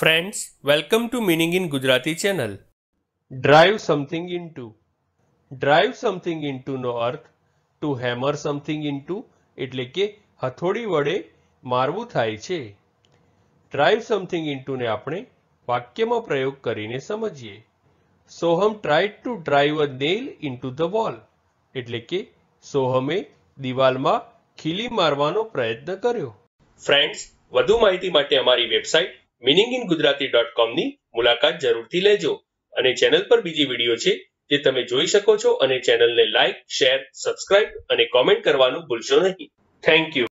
friends welcome to meaning in Gujarati channel drive something into drive something ઇનટુનો અર્થ to hammer something into એટલે કે હથોડી વડે મારવું થાય છે ડ્રાઈવ સમથિંગ ઇનટુને આપણે વાક્યમાં પ્રયોગ કરીને સમજીએ Soham tried to drive a nail into the wall એટલે કે સોહમે દિવાલમાં ખીલી મારવાનો પ્રયત્ન કર્યો ફ્રેન્ડ્સ વધુ માહિતી માટે અમારી website meaning in Gujarati dot કોમની મુલાકાત જરૂરથી લેજો અને ચેનલ પર બીજી વિડીયો છે જે તમે જોઈ શકો છો અને ચેનલને લાઇક શેર સબસ્ક્રાઇબ અને કોમેન્ટ કરવાનું ભૂલશો નહીં થેન્ક યુ